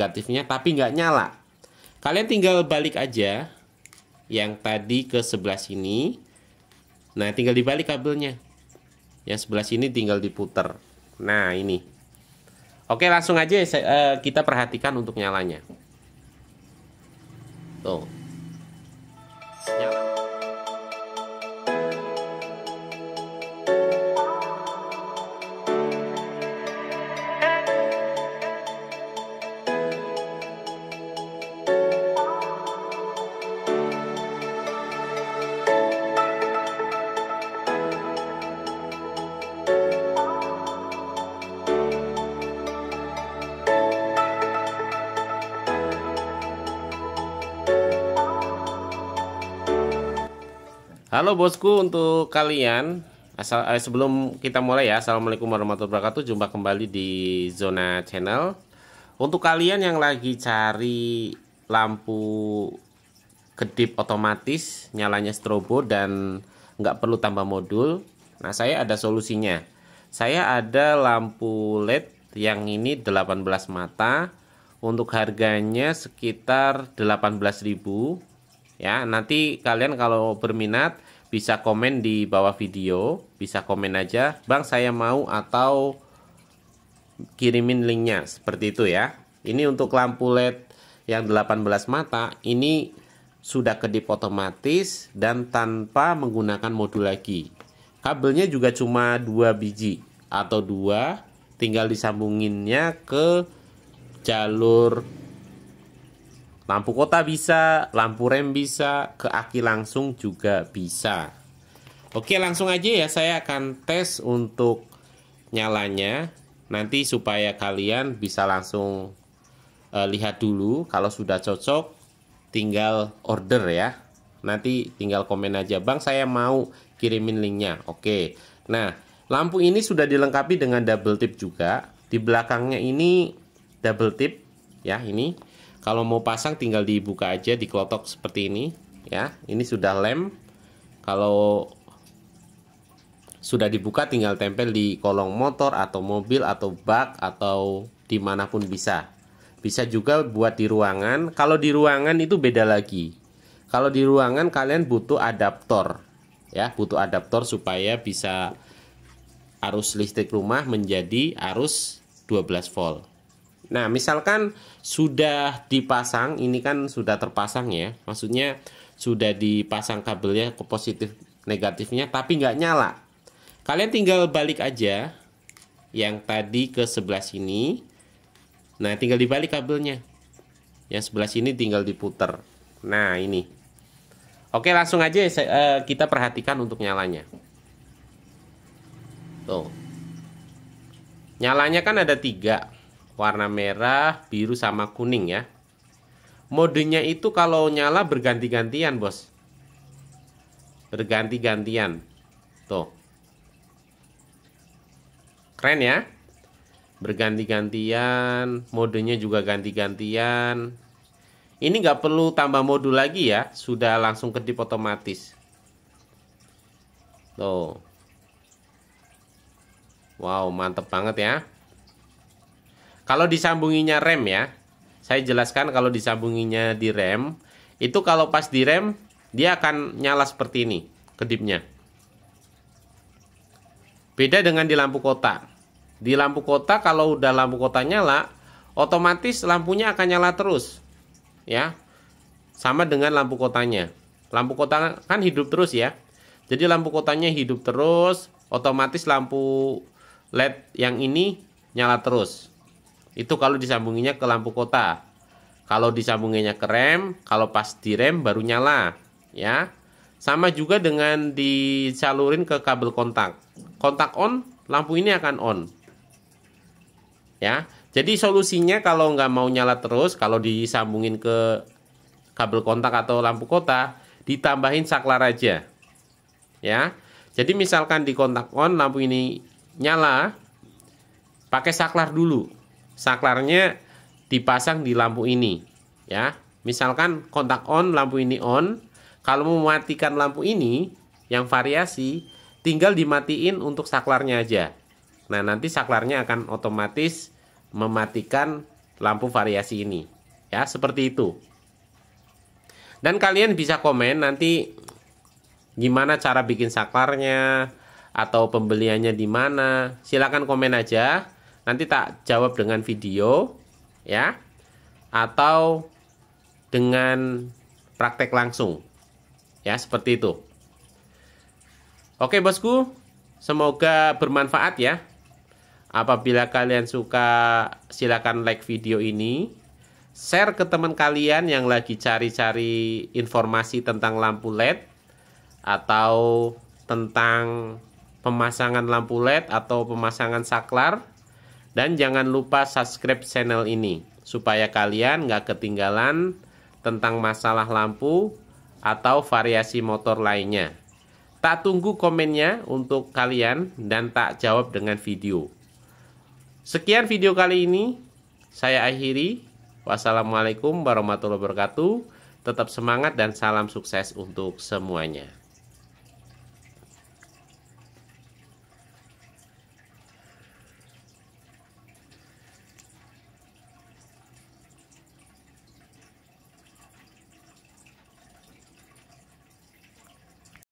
negatifnya tapi nggak nyala. Kalian tinggal balik aja yang tadi ke sebelah sini. Nah, tinggal dibalik kabelnya. Yang sebelah sini tinggal diputer. Nah, ini. Oke, langsung aja ya, eh, kita perhatikan untuk nyalanya. Tuh. Nyala. Halo bosku untuk kalian Asal, eh, sebelum kita mulai ya Assalamualaikum warahmatullahi wabarakatuh Jumpa kembali di Zona Channel Untuk kalian yang lagi cari lampu kedip otomatis Nyalanya strobo dan nggak perlu tambah modul Nah saya ada solusinya Saya ada lampu LED yang ini 18 mata untuk harganya sekitar 18.000 ya. Nanti kalian kalau berminat bisa komen di bawah video, bisa komen aja, "Bang, saya mau" atau kirimin linknya seperti itu ya. Ini untuk lampu LED yang 18 mata, ini sudah kedip otomatis dan tanpa menggunakan modul lagi. Kabelnya juga cuma dua biji atau dua, tinggal disambunginnya ke jalur lampu kota bisa, lampu rem bisa, ke aki langsung juga bisa. Oke, langsung aja ya saya akan tes untuk nyalanya nanti supaya kalian bisa langsung uh, lihat dulu kalau sudah cocok tinggal order ya. Nanti tinggal komen aja, "Bang, saya mau kirimin linknya." Oke. Nah, lampu ini sudah dilengkapi dengan double tip juga. Di belakangnya ini double tip ya ini kalau mau pasang tinggal dibuka aja di dikelotok seperti ini ya ini sudah lem kalau sudah dibuka tinggal tempel di kolong motor atau mobil atau bak atau dimanapun bisa bisa juga buat di ruangan kalau di ruangan itu beda lagi kalau di ruangan kalian butuh adaptor ya butuh adaptor supaya bisa arus listrik rumah menjadi arus 12 volt Nah, misalkan sudah dipasang, ini kan sudah terpasang ya. Maksudnya sudah dipasang kabelnya ke positif negatifnya tapi nggak nyala. Kalian tinggal balik aja yang tadi ke sebelah sini. Nah, tinggal dibalik kabelnya. Yang sebelah sini tinggal diputer. Nah, ini. Oke, langsung aja eh, kita perhatikan untuk nyalanya. Tuh. Nyalanya kan ada tiga warna merah, biru sama kuning ya. Modenya itu kalau nyala berganti-gantian, Bos. Berganti-gantian. Tuh. Keren ya? Berganti-gantian, modenya juga ganti-gantian. Ini nggak perlu tambah modul lagi ya, sudah langsung kedip otomatis. Tuh. Wow, mantep banget ya. Kalau disambunginya rem ya, saya jelaskan kalau disambunginya di rem, itu kalau pas di rem dia akan nyala seperti ini kedipnya. Beda dengan di lampu kota. Di lampu kota kalau udah lampu kota nyala, otomatis lampunya akan nyala terus. Ya. Sama dengan lampu kotanya. Lampu kota kan hidup terus ya. Jadi lampu kotanya hidup terus, otomatis lampu LED yang ini nyala terus. Itu kalau disambunginya ke lampu kota. Kalau disambunginya ke rem, kalau pas di rem baru nyala, ya. Sama juga dengan disalurin ke kabel kontak. Kontak on, lampu ini akan on. Ya. Jadi solusinya kalau nggak mau nyala terus, kalau disambungin ke kabel kontak atau lampu kota, ditambahin saklar aja. Ya. Jadi misalkan di kontak on lampu ini nyala, pakai saklar dulu saklarnya dipasang di lampu ini ya misalkan kontak on lampu ini on kalau mematikan lampu ini yang variasi tinggal dimatiin untuk saklarnya aja nah nanti saklarnya akan otomatis mematikan lampu variasi ini ya seperti itu dan kalian bisa komen nanti gimana cara bikin saklarnya atau pembeliannya di mana. Silakan komen aja. Nanti tak jawab dengan video ya. Atau dengan praktek langsung. Ya, seperti itu. Oke, Bosku. Semoga bermanfaat ya. Apabila kalian suka, silakan like video ini. Share ke teman kalian yang lagi cari-cari informasi tentang lampu LED atau tentang pemasangan lampu LED atau pemasangan saklar dan jangan lupa subscribe channel ini supaya kalian nggak ketinggalan tentang masalah lampu atau variasi motor lainnya. Tak tunggu komennya untuk kalian dan tak jawab dengan video. Sekian video kali ini. Saya akhiri. Wassalamualaikum warahmatullahi wabarakatuh. Tetap semangat dan salam sukses untuk semuanya.